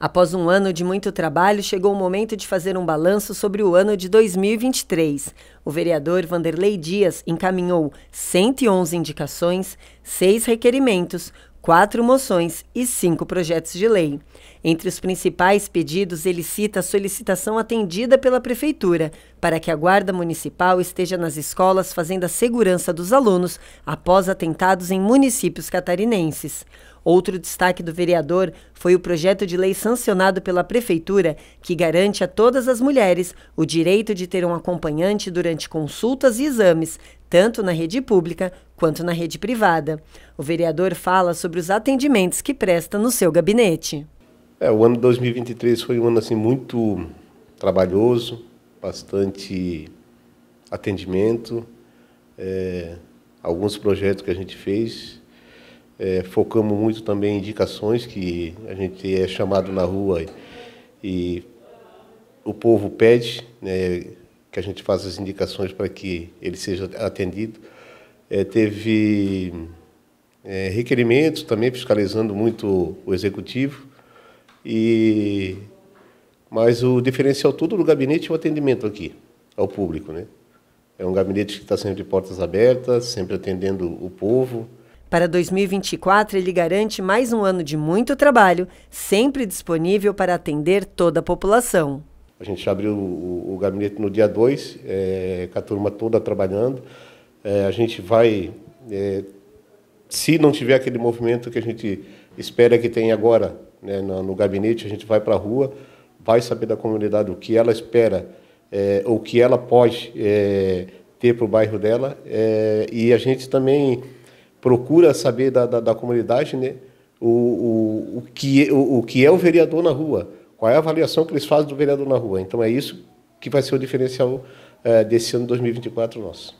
Após um ano de muito trabalho, chegou o momento de fazer um balanço sobre o ano de 2023. O vereador Vanderlei Dias encaminhou 111 indicações, 6 requerimentos, 4 moções e 5 projetos de lei. Entre os principais pedidos, ele cita a solicitação atendida pela Prefeitura para que a Guarda Municipal esteja nas escolas fazendo a segurança dos alunos após atentados em municípios catarinenses. Outro destaque do vereador foi o projeto de lei sancionado pela Prefeitura, que garante a todas as mulheres o direito de ter um acompanhante durante consultas e exames, tanto na rede pública quanto na rede privada. O vereador fala sobre os atendimentos que presta no seu gabinete. É, o ano 2023 foi um ano assim muito trabalhoso, bastante atendimento, é, alguns projetos que a gente fez é, focamos muito também em indicações que a gente é chamado na rua e, e o povo pede né, que a gente faça as indicações para que ele seja atendido. É, teve é, requerimentos também fiscalizando muito o executivo e mas o diferencial todo do gabinete é o atendimento aqui ao público, né? É um gabinete que está sempre de portas abertas, sempre atendendo o povo, para 2024, ele garante mais um ano de muito trabalho, sempre disponível para atender toda a população. A gente abriu o, o gabinete no dia 2, é, com a turma toda trabalhando. É, a gente vai, é, se não tiver aquele movimento que a gente espera que tenha agora né, no, no, gabinete, a gente vai para a rua, vai saber da comunidade o que ela espera, é, o que ela pode é, ter para o bairro dela. É, e a gente também procura saber da, da, da comunidade né, o, o, o, que, o, o que é o vereador na rua, qual é a avaliação que eles fazem do vereador na rua. Então é isso que vai ser o diferencial é, desse ano 2024 nosso.